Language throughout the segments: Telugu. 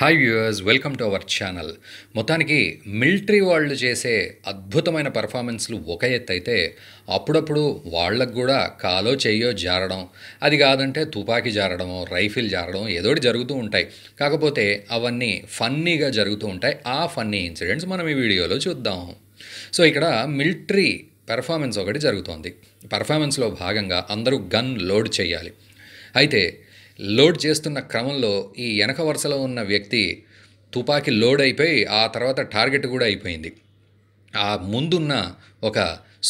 hi viewers welcome to our channel మొత్తానికి మిలిటరీ వాళ్ళు చేసే అద్భుతమైన పర్ఫార్మెన్స్లు ఒక ఎత్తు అయితే అప్పుడప్పుడు వాళ్ళకు కూడా కాలో చెయ్యో జారడం అది కాదంటే తుపాకీ జారడం రైఫిల్ జారడం ఏదోటి జరుగుతూ ఉంటాయి కాకపోతే అవన్నీ ఫన్నీగా జరుగుతూ ఉంటాయి ఆ ఫన్నీ ఇన్సిడెంట్స్ మనం ఈ వీడియోలో చూద్దాం సో ఇక్కడ మిలిటరీ పెర్ఫార్మెన్స్ ఒకటి జరుగుతోంది పెర్ఫార్మెన్స్లో భాగంగా అందరూ గన్ లోడ్ చేయాలి అయితే లోడ్ చేస్తున్న క్రమంలో ఈ వెనక వరుసలో ఉన్న వ్యక్తి తుపాకీ లోడ్ అయిపోయి ఆ తర్వాత టార్గెట్ కూడా అయిపోయింది ఆ ముందున్న ఒక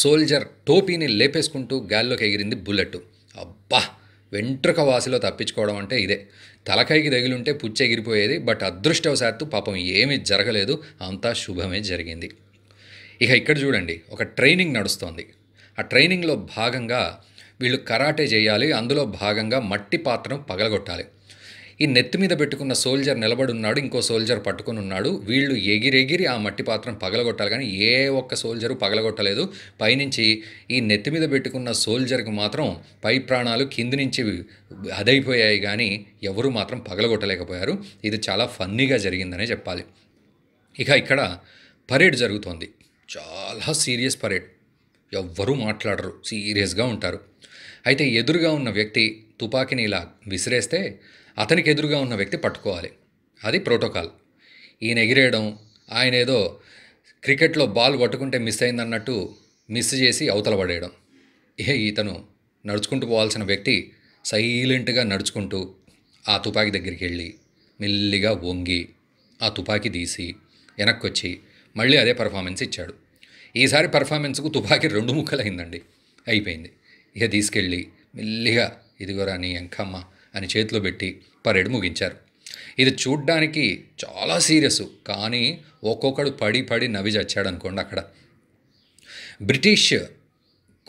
సోల్జర్ టోపీని లేపేసుకుంటూ గాల్లోకి ఎగిరింది బుల్లెట్ అబ్బా వెంట్రుక వాసిలో తప్పించుకోవడం అంటే ఇదే తలకాయకి తగిలుంటే పుచ్చెగిరిపోయేది బట్ అదృష్టవశాత్తు పాపం ఏమీ జరగలేదు అంతా శుభమే జరిగింది ఇక ఇక్కడ చూడండి ఒక ట్రైనింగ్ నడుస్తోంది ఆ ట్రైనింగ్లో భాగంగా వీళ్ళు కరాటే చేయాలి అందులో భాగంగా మట్టి పాత్రను పగలగొట్టాలి ఈ నెత్తి మీద పెట్టుకున్న సోల్జర్ నిలబడి ఉన్నాడు ఇంకో సోల్జర్ పట్టుకుని ఉన్నాడు వీళ్ళు ఎగిరెగిరి ఆ మట్టి పాత్రను పగలగొట్టాలి కానీ ఏ ఒక్క సోల్జరు పగలగొట్టలేదు పైనుంచి ఈ నెత్తి మీద పెట్టుకున్న సోల్జర్కి మాత్రం పై ప్రాణాలు కింది నుంచి అదైపోయాయి కానీ ఎవరు మాత్రం పగలగొట్టలేకపోయారు ఇది చాలా ఫన్నీగా జరిగిందనే చెప్పాలి ఇక ఇక్కడ పరేడ్ జరుగుతోంది చాలా సీరియస్ పరేడ్ ఎవ్వరూ మాట్లాడరు సీరియస్గా ఉంటారు అయితే ఎదురుగా ఉన్న వ్యక్తి తుపాకీని ఇలా విసిరేస్తే అతనికి ఎదురుగా ఉన్న వ్యక్తి పట్టుకోవాలి అది ప్రోటోకాల్ ఈయన ఎగిరేయడం ఆయన ఏదో క్రికెట్లో బాల్ పట్టుకుంటే మిస్ అయిందన్నట్టు మిస్ చేసి అవతల పడేయడం ఏ ఈతను నడుచుకుంటూ పోవాల్సిన వ్యక్తి సైలెంట్గా నడుచుకుంటూ ఆ తుపాకీ దగ్గరికి వెళ్ళి మెల్లిగా వంగి ఆ తుపాకీ తీసి వెనక్కి వచ్చి మళ్ళీ అదే పర్ఫార్మెన్స్ ఇచ్చాడు ఈసారి పర్ఫార్మెన్స్కు తుపాకీ రెండు ముక్కలైందండి అయిపోయింది ఇక తీసుకెళ్ళి మెల్లిగా ఇదిగోరా నీ ఎంకమ్మ అని చేతిలో పెట్టి పరేడ్ ముగించారు ఇది చూడ్డానికి చాలా సీరియస్ కానీ ఒక్కొక్కడు పడి పడి నవ్వి చచ్చాడు అనుకోండి అక్కడ బ్రిటిష్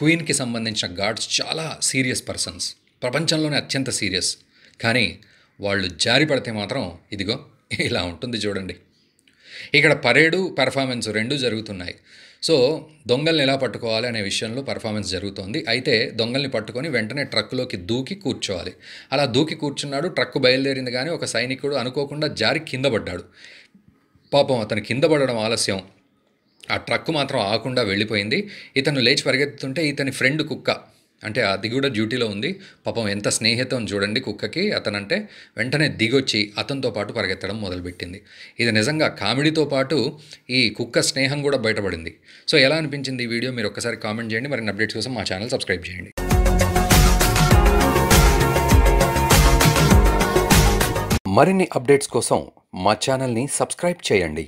క్వీన్కి సంబంధించిన గాడ్స్ చాలా సీరియస్ పర్సన్స్ ప్రపంచంలోనే అత్యంత సీరియస్ కానీ వాళ్ళు జారి పడితే మాత్రం ఇదిగో ఇలా ఉంటుంది చూడండి ఇక్కడ పరేడు పెర్ఫార్మెన్స్ రెండు జరుగుతున్నాయి సో దొంగల్ని ఎలా పట్టుకోవాలి అనే విషయంలో పర్ఫార్మెన్స్ జరుగుతోంది అయితే దొంగల్ని పట్టుకొని వెంటనే ట్రక్కులోకి దూకి కూర్చోవాలి అలా దూకి కూర్చున్నాడు ట్రక్కు బయలుదేరింది కానీ ఒక సైనికుడు అనుకోకుండా జారి కింద పడ్డాడు పాపం అతను కింద పడడం ఆలస్యం ఆ ట్రక్కు మాత్రం ఆకుండా వెళ్ళిపోయింది ఇతను లేచి పరిగెత్తుతుంటే ఇతని ఫ్రెండ్ కుక్క అంటే అది కూడా డ్యూటీలో ఉంది పాపం ఎంత స్నేహితం చూడండి కుక్కకి అతనంటే వెంటనే దిగొచ్చి అతనితో పాటు పరిగెత్తడం మొదలుపెట్టింది ఇది నిజంగా కామెడీతో పాటు ఈ కుక్క స్నేహం కూడా బయటపడింది సో ఎలా అనిపించింది ఈ వీడియో మీరు ఒక్కసారి కామెంట్ చేయండి మరిన్ని అప్డేట్స్ కోసం మా ఛానల్ సబ్స్క్రైబ్ చేయండి మరిన్ని అప్డేట్స్ కోసం మా ఛానల్ని సబ్స్క్రైబ్ చేయండి